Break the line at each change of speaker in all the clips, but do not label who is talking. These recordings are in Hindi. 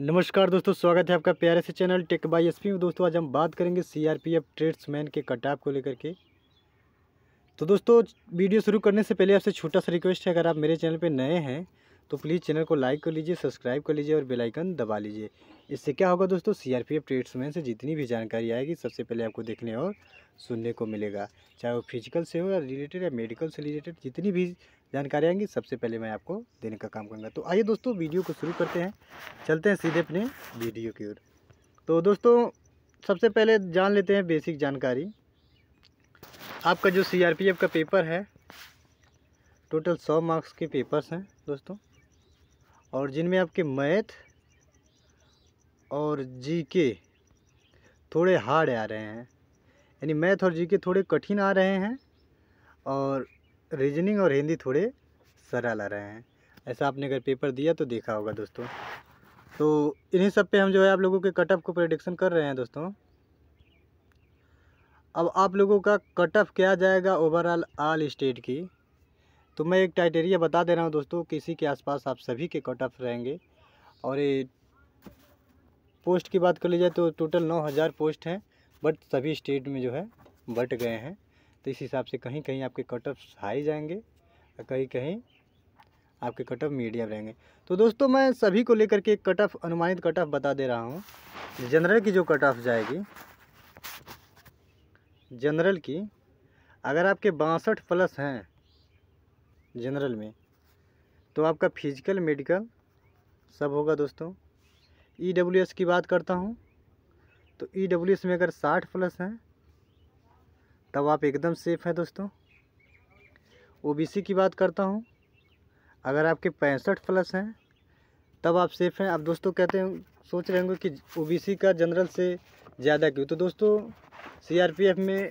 नमस्कार दोस्तों स्वागत है आपका प्यारे से चैनल टेक बाई एस में दोस्तों आज हम बात करेंगे सीआरपीएफ ट्रेड्समैन के कटाप को लेकर के तो दोस्तों वीडियो शुरू करने से पहले आपसे छोटा सा रिक्वेस्ट है अगर आप मेरे चैनल पर नए हैं तो प्लीज़ चैनल को लाइक कर लीजिए सब्सक्राइब कर लीजिए और बेलाइकन दबा लीजिए इससे क्या होगा दोस्तों सी आर पी एफ से जितनी भी जानकारी आएगी सबसे पहले आपको देखने और सुनने को मिलेगा चाहे वो फिजिकल से हो या रिलेटेड या मेडिकल से रिलेटेड जितनी भी जानकारी आएंगी सबसे पहले मैं आपको देने का काम करूँगा तो आइए दोस्तों वीडियो को शुरू करते हैं चलते हैं सीधे अपने वीडियो की ओर तो दोस्तों सबसे पहले जान लेते हैं बेसिक जानकारी आपका जो सी आर पी एफ का पेपर है टोटल सौ मार्क्स के पेपर्स हैं दोस्तों और जिनमें आपके मैथ और जीके थोड़े हार्ड आ रहे हैं यानी मैथ और जीके थोड़े कठिन आ रहे हैं और रीजनिंग और हिंदी थोड़े सरल आ रहे हैं ऐसा आपने अगर पेपर दिया तो देखा होगा दोस्तों तो इन्हीं सब पे हम जो है आप लोगों के कट ऑफ को प्रडिक्शन कर रहे हैं दोस्तों अब आप लोगों का कट ऑफ क्या जाएगा ओवरऑल आल स्टेट की तो मैं एक क्राइटेरिया बता दे रहा हूँ दोस्तों कि इसी के आसपास आप सभी के कट ऑफ रहेंगे और ये पोस्ट की बात कर ली जाए तो टोटल नौ हज़ार पोस्ट हैं बट सभी स्टेट में जो है बट गए हैं तो इस हिसाब से कहीं कहीं आपके कट ऑफ हाई जाएंगे और कहीं कहीं आपके कट ऑफ मीडियम रहेंगे तो दोस्तों मैं सभी को लेकर के कट ऑफ अनुमानित कट ऑफ बता दे रहा हूँ जनरल की जो कट ऑफ जाएगी जनरल की अगर आपके बासठ प्लस हैं जनरल में तो आपका फिजिकल मेडिकल सब होगा दोस्तों ई डब्ल्यू एस की बात करता हूँ तो ई डब्ल्यू एस में अगर साठ प्लस हैं तब आप एकदम सेफ़ हैं दोस्तों ओ बी सी की बात करता हूँ अगर आपके पैंसठ प्लस हैं तब आप सेफ़ हैं आप दोस्तों कहते हैं सोच रहे होंगे कि ओ बी सी का जनरल से ज़्यादा क्यों तो दोस्तों सी आर पी एफ में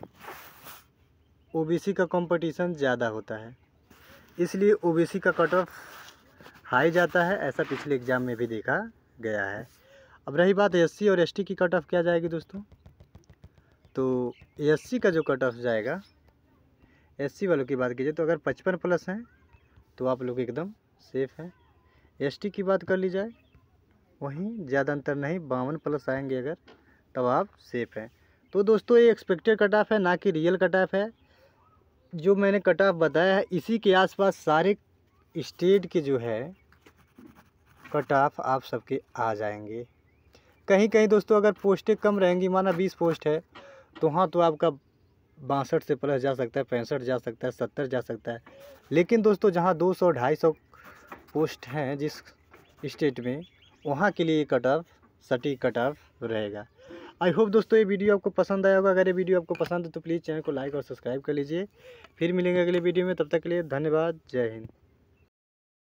ओ बी सी का कंपटीशन ज़्यादा होता है इसलिए ओबीसी का कट ऑफ हाई जाता है ऐसा पिछले एग्ज़ाम में भी देखा गया है अब रही बात एससी और एसटी की कट ऑफ क्या जाएगी दोस्तों तो एससी का जो कट ऑफ जाएगा एससी वालों की बात कीजिए तो अगर पचपन प्लस हैं तो आप लोग एकदम सेफ़ हैं एसटी की बात कर ली जाए वहीं ज़्यादा अंतर नहीं बावन प्लस आएंगे अगर तब आप सेफ़ हैं तो दोस्तों ये एक्सपेक्टेड कट ऑफ है ना कि रियल कट ऑफ है जो मैंने कट ऑफ बताया है इसी के आसपास सारे स्टेट के जो है कट ऑफ आप सबके आ जाएंगे कहीं कहीं दोस्तों अगर पोस्टें कम रहेंगी माना बीस पोस्ट है तो हाँ तो आपका बासठ से प्लस जा सकता है पैंसठ जा सकता है सत्तर जा सकता है लेकिन दोस्तों जहाँ दो सौ ढाई सौ पोस्ट हैं जिस स्टेट में वहाँ के लिए कट ऑफ सटीक कट ऑफ रहेगा आई होप दोस्तों ये वीडियो आपको पसंद आया होगा अगर ये वीडियो आपको पसंद है तो प्लीज़ चैनल को लाइक और सब्सक्राइब कर लीजिए फिर मिलेंगे अगले वीडियो में तब तक के लिए धन्यवाद जय हिंद